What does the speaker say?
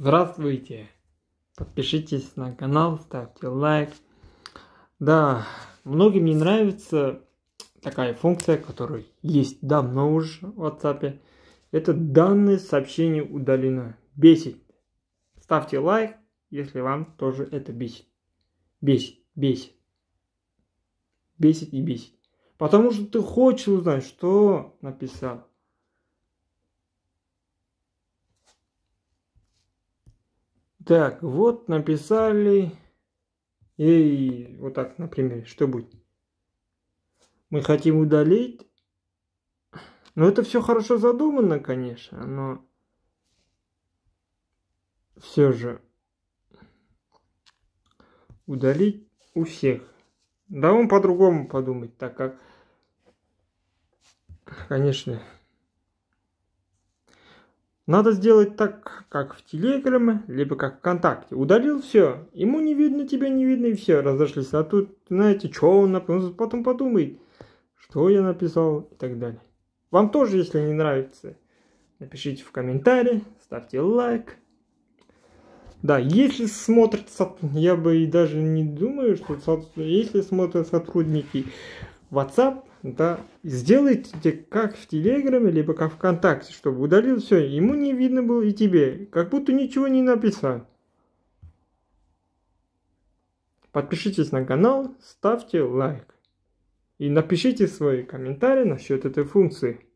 Здравствуйте! Подпишитесь на канал, ставьте лайк. Да, многим не нравится такая функция, которая есть давно уже в WhatsApp. Это данные сообщения удалено. Бесит. Ставьте лайк, если вам тоже это бесит. Бесит, бесит. Бесит и бесит. Потому что ты хочешь узнать, что написал. Так, вот написали. И вот так, например, что будет? Мы хотим удалить. Но ну, это все хорошо задумано, конечно, но все же удалить у всех. Да он по-другому подумать, так как, конечно, надо сделать так, как в Телеграме, либо как ВКонтакте. Удалил все, ему не видно, тебя не видно, и все, разошлись. А тут, знаете, что он написал, потом подумает, что я написал и так далее. Вам тоже, если не нравится, напишите в комментарии, ставьте лайк. Да, если смотрят, я бы и даже не думаю, что если смотрят сотрудники WhatsApp, да, сделайте как в Телеграме, либо как ВКонтакте, чтобы удалил все, ему не видно было и тебе, как будто ничего не написал. Подпишитесь на канал, ставьте лайк и напишите свои комментарии насчет этой функции.